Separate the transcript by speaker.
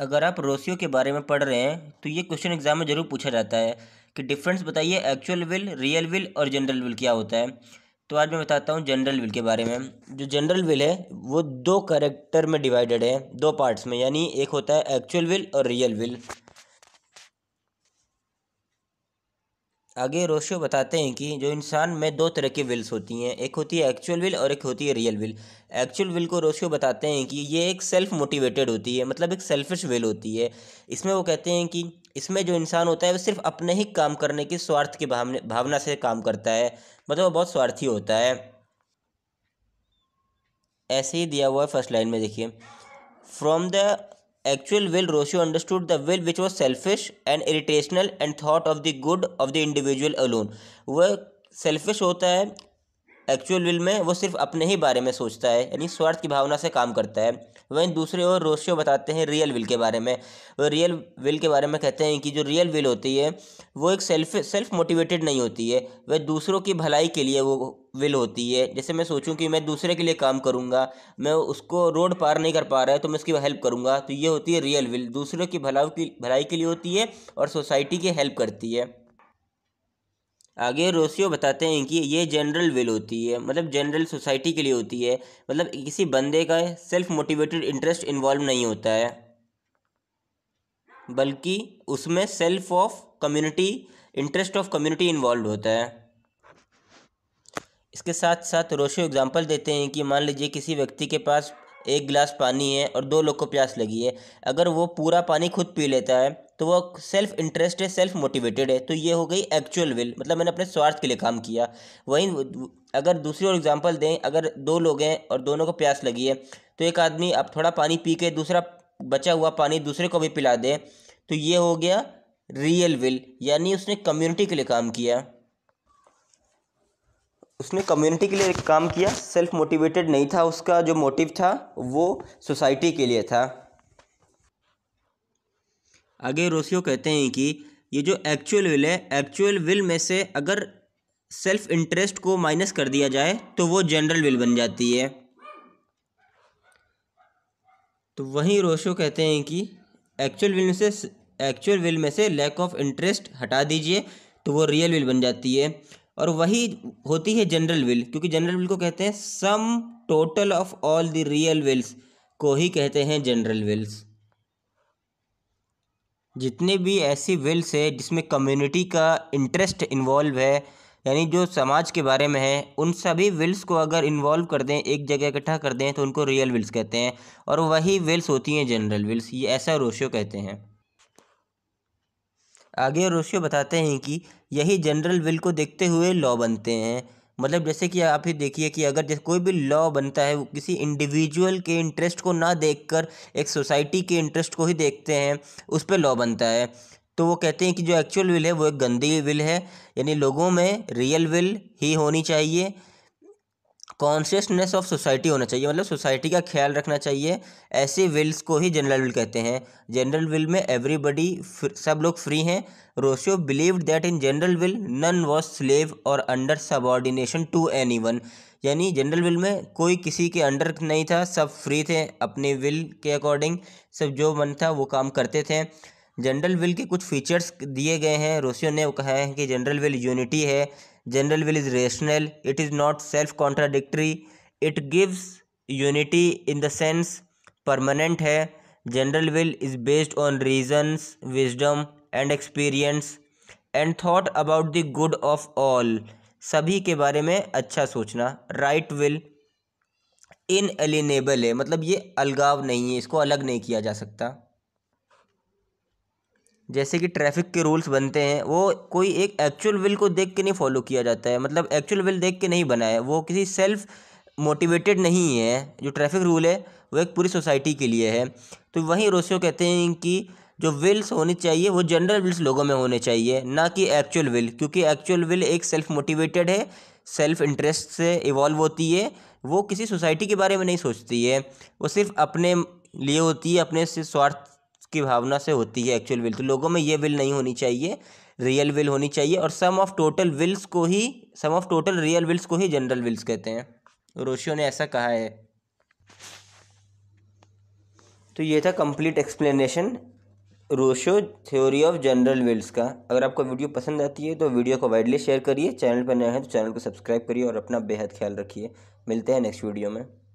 Speaker 1: अगर आप रोसियो के बारे में पढ़ रहे हैं तो ये क्वेश्चन एग्जाम में ज़रूर पूछा जाता है कि डिफरेंस बताइए एक्चुअल विल रियल विल और जनरल विल क्या होता है तो आज मैं बताता हूँ जनरल विल के बारे में जो जनरल विल है वो दो करेक्टर में डिवाइडेड है दो पार्ट्स में यानी एक होता है एक्चुअल विल और रियल विल आगे रोशो बताते हैं कि जो इंसान में दो तरह की विल्स होती हैं एक होती है एक्चुअल विल और एक होती है रियल विल एक्चुअल विल को रोशो बताते हैं कि ये एक सेल्फ मोटिवेटेड होती है मतलब एक सेल्फिश विल होती है इसमें वो कहते हैं कि इसमें जो इंसान होता है वो सिर्फ अपने ही काम करने की स्वार्थ की भावना से काम करता है मतलब वो बहुत स्वार्थी होता है ऐसे ही दिया हुआ है फर्स्ट लाइन में देखिए from the actual will, Rousseau understood the will which was selfish and irritational and thought of the good of the individual alone. वह selfish, होता है एक्चुअल विल में वो सिर्फ अपने ही बारे में सोचता है यानी स्वार्थ की भावना से काम करता है वहीं दूसरे और रोशियो बताते हैं रियल विल के बारे में वो रियल विल के बारे में कहते हैं कि जो रियल विल होती है वो एक सेल्फ सेल्फ मोटिवेटेड नहीं होती है वह दूसरों की भलाई के लिए वो विल होती है जैसे मैं सोचूं कि मैं दूसरे के लिए काम करूंगा मैं उसको रोड पार नहीं कर पा रहा है तो मैं उसकी हेल्प करूंगा तो ये होती है रियल विल दूसरों की भलाई की भलाई के लिए होती है और सोसाइटी की हेल्प करती है आगे रोसियो बताते हैं कि ये जनरल विल होती है मतलब जनरल सोसाइटी के लिए होती है मतलब किसी बंदे का सेल्फ मोटिवेटेड इंटरेस्ट इन्वॉल्व नहीं होता है बल्कि उसमें self of community interest of community involve होता है इसके साथ साथ रोशियो एग्जाम्पल देते हैं कि मान लीजिए किसी व्यक्ति के पास एक गिलास पानी है और दो लोग को प्यास लगी है अगर वो पूरा पानी खुद पी लेता है तो वो सेल्फ इंटरेस्ट है सेल्फ मोटिवेटेड है तो ये हो गई एक्चुअल विल मतलब मैंने अपने स्वार्थ के लिए काम किया वहीं अगर दूसरी और एग्जाम्पल दें अगर दो लोग हैं और दोनों को प्यास लगी है तो एक आदमी आप थोड़ा पानी पी के दूसरा बचा हुआ पानी दूसरे को भी पिला दें तो ये हो गया रियल विल यानी उसने कम्युनिटी के लिए काम किया उसने कम्युनिटी के लिए काम किया सेल्फ मोटिवेटेड नहीं था उसका जो मोटिव था वो सोसाइटी के लिए था आगे रोसियो कहते हैं कि ये जो एक्चुअल विल है एक्चुअल विल में से अगर सेल्फ इंटरेस्ट को माइनस कर दिया जाए तो वो जनरल विल बन जाती है तो वहीं रोशो कहते हैं कि एक्चुअल विल में से एक्चुअल विल में से लैक ऑफ इंटरेस्ट हटा दीजिए तो वो रियल विल बन जाती है और वही होती है जनरल विल क्योंकि जनरल विल को कहते हैं sum total of all the real wills को ही कहते हैं जनरल विल्स जितने भी ऐसी विल्स है जिसमें कम्युनिटी का इंटरेस्ट इन्वॉल्व है यानी जो समाज के बारे में है उन सभी विल्स को अगर इन्वॉल्व कर दें एक जगह इकट्ठा कर दें तो उनको रियल विल्स कहते हैं और वही विल्स होती हैं जनरल विल्स ये ऐसा रोशियो कहते हैं आगे रोशियो बताते हैं कि यही जनरल विल को देखते हुए लॉ बनते हैं मतलब जैसे कि आप ही देखिए कि अगर जैसे कोई भी लॉ बनता है वो किसी इंडिविजुअल के इंटरेस्ट को ना देखकर एक सोसाइटी के इंटरेस्ट को ही देखते हैं उस पर लॉ बनता है तो वो कहते हैं कि जो एक्चुअल विल है वो एक गंदी विल है यानी लोगों में रियल विल ही होनी चाहिए कॉन्शियसनेस ऑफ सोसाइटी होना चाहिए मतलब सोसाइटी का ख्याल रखना चाहिए ऐसे विल्स को ही जनरल विल कहते हैं जनरल विल में एवरीबडी सब लोग फ्री हैं Rousseau believe that in general will none was slave और under subordination to anyone यानी जनरल विल में कोई किसी के अंडर नहीं था सब फ्री थे अपने विल के अकॉर्डिंग सब जो मन था वो काम करते थे जनरल विल के कुछ फीचर्स दिए गए हैं रोशियो ने कहा है कि जनरल विल यूनिटी है general will is rational it is not self contradictory it gives unity in the sense permanent है general will is based on reasons wisdom and experience and thought about the good of all सभी के बारे में अच्छा सोचना right will इनएलिनेबल है मतलब ये अलगाव नहीं है इसको अलग नहीं किया जा सकता जैसे कि ट्रैफिक के रूल्स बनते हैं वो कोई एक एक्चुअल विल को देख के नहीं फॉलो किया जाता है मतलब एक्चुअल विल देख के नहीं बना है वो किसी सेल्फ मोटिवेटेड नहीं है जो ट्रैफिक रूल है वो एक पूरी सोसाइटी के लिए है तो वहीं रोसियो कहते हैं कि जो विल्स होने चाहिए वो जनरल विल्स लोगों में होने चाहिए ना कि एक्चुअल विल क्योंकि एक्चुअल विल एक सेल्फ मोटिवेटेड है सेल्फ इंटरेस्ट से इवॉल्व होती है वो किसी सोसाइटी के बारे में नहीं सोचती है वो सिर्फ अपने लिए होती है अपने स्वार्थ की भावना से होती है एक्चुअल विल तो लोगों में ये विल नहीं होनी चाहिए रियल विल होनी चाहिए और सम ऑफ टोटल विल्स को ही sum of total real wills को ही जनरल विल्स कहते हैं रोशियो ने ऐसा कहा है तो ये था complete explanation Rousseau theory of general wills का अगर आपको वीडियो पसंद आती है तो वीडियो को वाइडली शेयर करिए चैनल पर नए हैं तो चैनल को सब्सक्राइब करिए और अपना बेहद ख्याल रखिए मिलते हैं नेक्स्ट वीडियो में